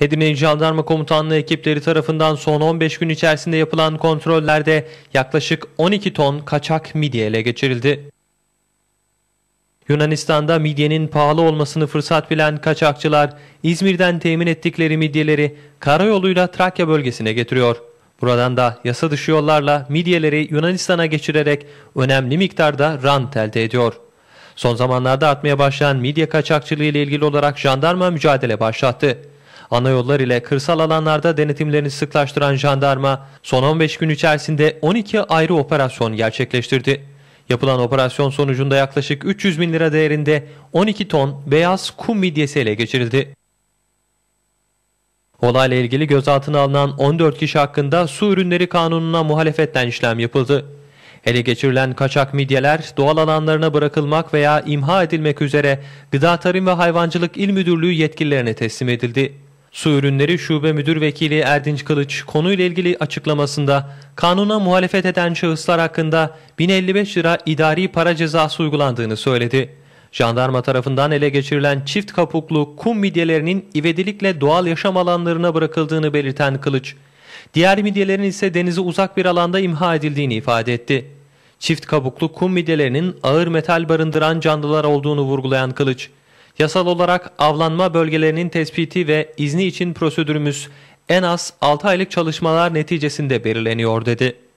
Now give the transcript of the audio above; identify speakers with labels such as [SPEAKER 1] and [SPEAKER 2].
[SPEAKER 1] Edirne Jandarma Komutanlığı ekipleri tarafından son 15 gün içerisinde yapılan kontrollerde yaklaşık 12 ton kaçak midye ele geçirildi. Yunanistan'da midyenin pahalı olmasını fırsat bilen kaçakçılar İzmir'den temin ettikleri midyeleri karayoluyla Trakya bölgesine getiriyor. Buradan da yasa dışı yollarla midyeleri Yunanistan'a geçirerek önemli miktarda rant elde ediyor. Son zamanlarda artmaya başlayan midye kaçakçılığı ile ilgili olarak jandarma mücadele başlattı. Ana yollar ile kırsal alanlarda denetimlerini sıklaştıran jandarma son 15 gün içerisinde 12 ayrı operasyon gerçekleştirdi. Yapılan operasyon sonucunda yaklaşık 300 bin lira değerinde 12 ton beyaz kum midyesi ele geçirildi. Olayla ilgili gözaltına alınan 14 kişi hakkında su ürünleri kanununa muhalefetten işlem yapıldı. Ele geçirilen kaçak midyeler doğal alanlarına bırakılmak veya imha edilmek üzere Gıda Tarım ve Hayvancılık İl Müdürlüğü yetkililerine teslim edildi. Su Ürünleri Şube Müdür Vekili Erdinç Kılıç konuyla ilgili açıklamasında kanuna muhalefet eden şahıslar hakkında 1055 lira idari para cezası uygulandığını söyledi. Jandarma tarafından ele geçirilen çift kapuklu kum midyelerinin ivedilikle doğal yaşam alanlarına bırakıldığını belirten Kılıç, diğer midyelerin ise denize uzak bir alanda imha edildiğini ifade etti. Çift kabuklu kum midyelerinin ağır metal barındıran canlılar olduğunu vurgulayan Kılıç, Yasal olarak avlanma bölgelerinin tespiti ve izni için prosedürümüz en az 6 aylık çalışmalar neticesinde belirleniyor dedi.